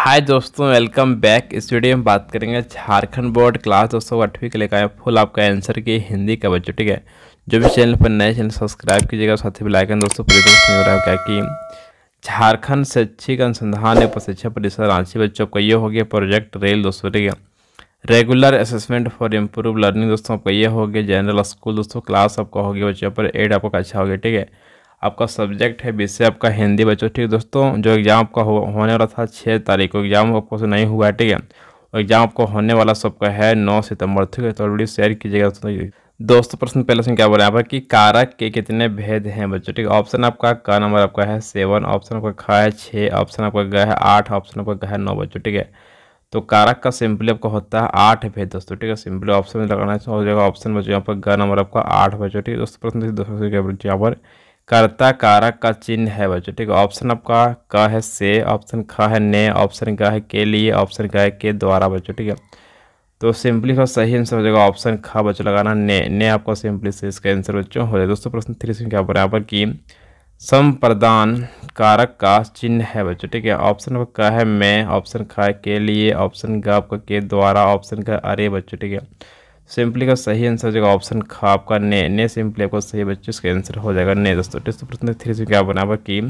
हाय दोस्तों welcome back इस video में बात करेंगे झारखंड बोर्ड क्लास दो सौ आठवीं के लिए का फुल आपका आंसर की हिंदी का बच्चों ठीक है जो भी चैनल पर नए चैनल सब्सक्राइब कीजिएगा साथ ही करें दोस्तों परिवर्तन हो रहा है क्या कि झारखंड शैक्षिक अनुसंधान एवं प्रशिक्षण परिषद रांची बच्चों का ये हो गया प्रोजेक्ट रेल दोस्तों ठीक है regular assessment for improve learning दोस्तों आपका ये हो गया जनरल स्कूल दोस्तों क्लास आपका हो गया बच्चों पर एड आपका अच्छा हो गया ठीक है आपका सब्जेक्ट है विषय आपका हिंदी बच्चों ठीक है दोस्तों जो एग्ज़ाम आपका हो, होने वाला था छः तारीख को एग्ज़ाम आपको से नहीं हुआ है ठीक है और एग्ज़ाम आपको होने वाला सबका है नौ सितंबर ठीक है तो ऑलरेडी शेयर कीजिएगा दोस्तों दोस्तों प्रश्न पहले से क्या बोला यहाँ पर कि कारक के कितने भेद हैं बच्चों ठीक है ऑप्शन आपका क नंबर आपका है सेवन ऑप्शन आपका ख है छः ऑप्शन आपका ग है आठ ऑप्शन आपका ग है नौ बच्चों ठीक है तो कारक का सिंपली आपका होता है आठ भेद दोस्तों ठीक है सिंपली ऑप्शन लगाना है ऑप्शन बच्चों यहाँ पर ग नंबर आपका आठ बच्चों ठीक है दोस्तों प्रश्न दोस्तों यहाँ पर कर्ता कारक का चिन्ह है बच्चों ठीक है ऑप्शन आपका क है से ऑप्शन ख है ने ऑप्शन ग है के लिए ऑप्शन ग है के द्वारा बच्चों ठीक है तो सिंपली का सही आंसर हो जाएगा ऑप्शन ख बच्चों लगाना ने ने आपका सिंपली से इसका आंसर बच्चों हो जाएगा दोस्तों प्रश्न थ्री क्या बराबर की संप्रदान कारक का चिन्ह है बच्चों ठीक है ऑप्शन आपका क है मैं ऑप्शन ख है के लिए ऑप्शन ग आपका के द्वारा ऑप्शन का अरे बच्चों ठीक है सिंपली का सही आंसर हो जाएगा ऑप्शन ख आपका ने ने सिंपली आपको सही बच्चे इसका आंसर हो जाएगा ने दोस्तों टेस्ट प्रश्न थ्री से क्या बना हुआ कि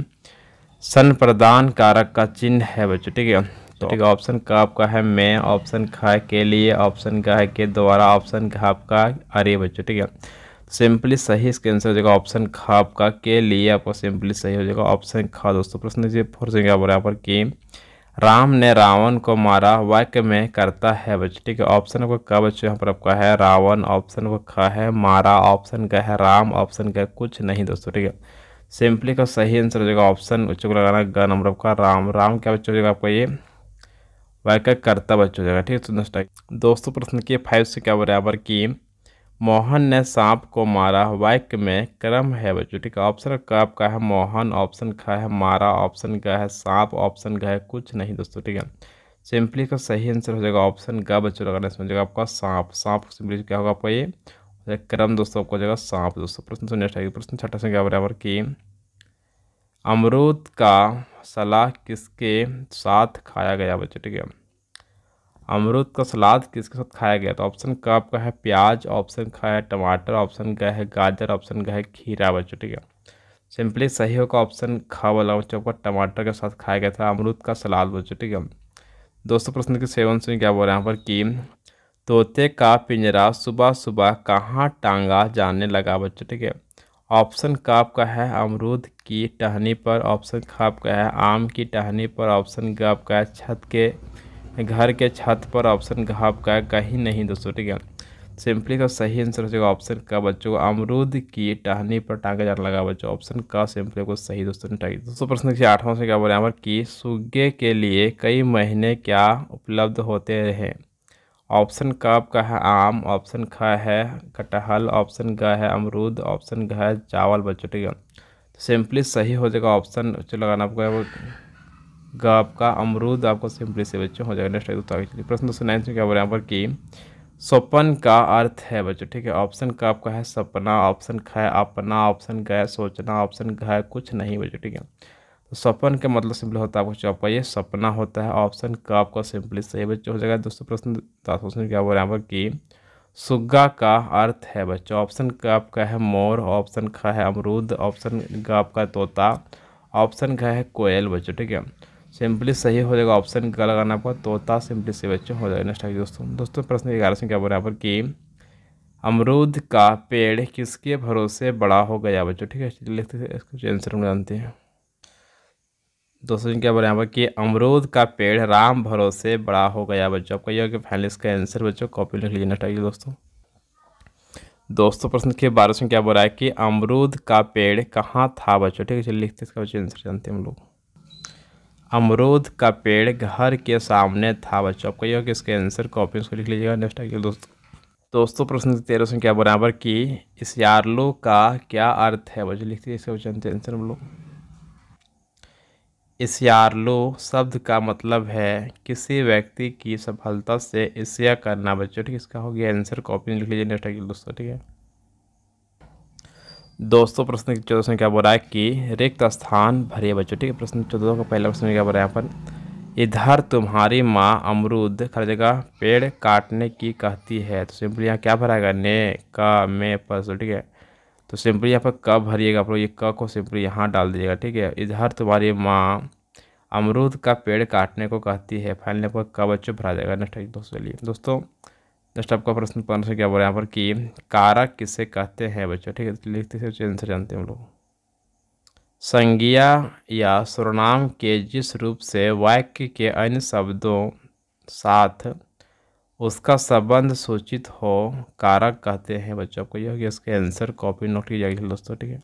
सन प्रदान कारक का चिन्ह है बच्चों ठीक है तो ठीक है ऑप्शन का आपका है मैं ऑप्शन खा के लिए ऑप्शन का है के द्वारा ऑप्शन का आपका अरे बच्चों ठीक है तो सिंपली सही इसका आंसर हो जाएगा ऑप्शन खा आपका के लिए आपको सिंपली सही हो जाएगा ऑप्शन खा दोस्तों प्रश्न फोर से क्या बराबर की पर राम ने रावण को मारा वाक्य में करता है बच्चे ठीक है ऑप्शन को क बच्चे यहाँ पर आपका है रावण ऑप्शन को ख है मारा ऑप्शन का है राम ऑप्शन का कुछ नहीं दोस्तों ठीक है सिंपली का सही आंसर हो जाएगा ऑप्शन बच्चों को लगाना ग नंबर आपका राम राम क्या बच्चे हो जाएगा आपका ये वाक्य करता बच्चे हो जाएगा ठीक है दोस्तों प्रश्न किए फाइव से क्या बराबर की मोहन ने सांप को मारा वाक्य में क्रम है बच्चों ठीक है ऑप्शन का आपका है मोहन ऑप्शन का है मारा ऑप्शन का है सांप ऑप्शन का है कुछ नहीं दोस्तों ठीक है सिंपली का सही आंसर हो जाएगा ऑप्शन का बच्चों लगाना इसमें समझेगा आपका सांप सांप सिंपली क्या होगा आपका ये क्रम दोस्तों आपको हो जाएगा सांप दोस्तों प्रश्न सुनिए नेक्स्ट अच्छा, प्रश्न छठा संख्या बराबर की अमरूद का सलाह किसके साथ खाया गया बच्चों ठीक है अमरूद का सलाद किसके साथ खाया गया तो ऑप्शन का आपका है प्याज ऑप्शन का है टमाटर ऑप्शन का है गाजर ऑप्शन का है खीरा बच्चों ठीक है सिंपली सही होगा ऑप्शन खा वाला बच्चों आपका टमाटर के साथ खाया गया था अमरूद का सलाद बच्चों ठीक है दोस्तों प्रश्न के सेवन से क्या बोल रहे हैं यहाँ पर कि तोते का पिंजरा सुबह सुबह कहाँ टांगा जाने लगा बच्चों ठीक है ऑप्शन का आपका है अमरूद की टहनी पर ऑप्शन का आपका है आम की टहनी पर ऑप्शन का आपका है छत के घर के छत पर ऑप्शन का आपका कहीं नहीं दोस्तों ठीक है सिंपली का तो सही आंसर हो जाएगा ऑप्शन का बच्चों को अमरूद की टहनी पर टांगा जाने लगा बच्चों ऑप्शन का सिंपली को सही दोस्तों ने दोस्तों प्रश्न देखिए आठवां से क्या बोले अमर कि सुगे के लिए कई महीने क्या उपलब्ध होते हैं ऑप्शन का आपका है आम ऑप्शन ख है कटहल ऑप्शन ग है अमरूद ऑप्शन घ है चावल बच्चों ठीक है सिंपली सही हो जाएगा ऑप्शन लगाना आपको ग आपका अमरूद आपको सिंपली से बच्चों हो जाएगा नेक्स्ट दोस्तों आगे चलिए प्रश्न दोस्तों नाइन्थ में क्या बोल रहे हैं यहाँ पर कि स्वपन का अर्थ है बच्चों ठीक है ऑप्शन का आपका है सपना ऑप्शन ख है अपना ऑप्शन ग है सोचना ऑप्शन घ है कुछ नहीं बच्चों ठीक है तो स्वपन का मतलब सिंपली होता है आपको आपका ये सपना होता है ऑप्शन का आपका सिंपली सही बच्चों हो जाएगा दोस्तों प्रश्न दस क्वेश्चन क्या बोल रहे हैं यहाँ पर कि सुग्गा का अर्थ है बच्चों ऑप्शन का आपका है मोर ऑप्शन ख है अमरूद ऑप्शन ग आपका तोता ऑप्शन घ है कोयल बच्चों ठीक है सिंपली सही हो जाएगा ऑप्शन का लगाना आपका तोता सिंपली से बच्चों हो जाएगा नेक्स्ट दोस्तों दोस्तों प्रश्न ग्यारह सौ क्या बोल रहा है पर कि अमरूद का पेड़ किसके भरोसे बड़ा हो गया बच्चों ठीक है लिखते थे इसको आंसर हम जानते हैं दोस्तों क्या बोल रहे हैं पर कि अमरूद का पेड़ राम भरोसे बड़ा हो गया बच्चों आपका यह फाइनल इसका आंसर बच्चों कॉपी लिख लीजिए नेक्स्ट आइए दोस्तों दोस्तों प्रश्न के बारह में क्या बोल रहा है कि अमरूद का पेड़ कहाँ था बच्चों ठीक है चलिए लिखते इसका बच्चे आंसर जानते हैं हम लोग अमरूद का पेड़ घर के सामने था बच्चों आपको यह होगा इसके आंसर कॉपी उसको लिख लीजिएगा नेक्स्ट आइए दोस्त दोस्तों प्रश्न तेरह सौ क्या बराबर की इस यारलो का क्या अर्थ है बच्चों लिखते इसके इसका आंसर हम लोग इस यारलो शब्द का मतलब है किसी व्यक्ति की सफलता से इसया करना बच्चों ठीक है इसका हो गया आंसर कॉपी लिख लीजिए नेक्स्ट आइए दोस्तों ठीक है दोस्तों प्रश्न चौदह सौ क्या बोल रहा है कि रिक्त स्थान भरिए बच्चों ठीक है प्रश्न चौदह का पहला प्रश्न क्या बोल रहा है यहाँ पर इधर तुम्हारी माँ अमरूद जगह पेड़ काटने की कहती है तो सिंपली यहाँ क्या भराएगा ने का में परसों ठीक है तो सिंपली यहाँ पर क भरिएगा आप लोग ये क को सिंपली यहाँ डाल दीजिएगा ठीक है इधर तुम्हारी माँ अमरूद का पेड़ काटने को कहती है फाइनल पर क बच्चों भरा जाएगा नेक्स्ट दोस्तों चलिए दोस्तों नेक्स्ट तो आपका प्रश्न पंद्रह से क्या बोला यहाँ पर कि कारक किसे कहते हैं बच्चों ठीक है तो लिखते से आंसर जानते हैं हम लोग संज्ञा या सुरनाम के जिस रूप से वाक्य के अन्य शब्दों साथ उसका संबंध सूचित हो कारक कहते हैं बच्चों को यह कि इसके आंसर कॉपी नोट की जाएगी दोस्तों ठीक है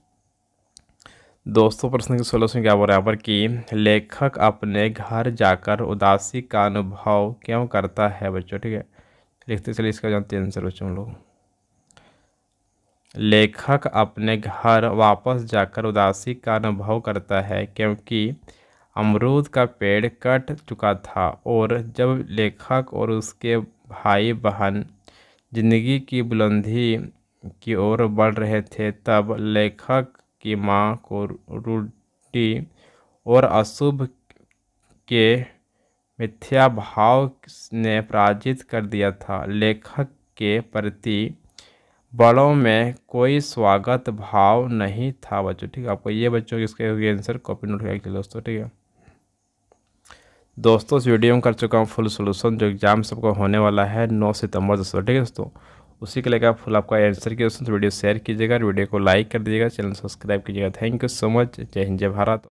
दोस्तों प्रश्न के सोलह सौ क्या बोल रहा है पर कि लेखक अपने घर जाकर उदासी का अनुभव क्यों करता है बच्चों ठीक है लिखते चलिए इसका जानते हैं आंसर बच्चों लोग लेखक अपने घर वापस जाकर उदासी का अनुभव करता है क्योंकि अमरूद का पेड़ कट चुका था और जब लेखक और उसके भाई बहन जिंदगी की बुलंदी की ओर बढ़ रहे थे तब लेखक की माँ को रूटी और अशुभ के मिथ्या भाव ने पराजित कर दिया था लेखक के प्रति बड़ों में कोई स्वागत भाव नहीं था बच्चों ठीक है आपको ये बच्चों इसके आंसर कॉपी नोट करके दोस्तों ठीक है दोस्तों इस वीडियो में कर चुका हूँ फुल सोल्यूशन जो एग्जाम सबका होने वाला है नौ सितंबर दोस्तों ठीक है दोस्तों उसी के लेकर फुल आपका आंसर किया दोस्तों वीडियो तो शेयर कीजिएगा वीडियो को लाइक कर दीजिएगा चैनल सब्सक्राइब कीजिएगा थैंक यू सो मच जय हिंद जय भारत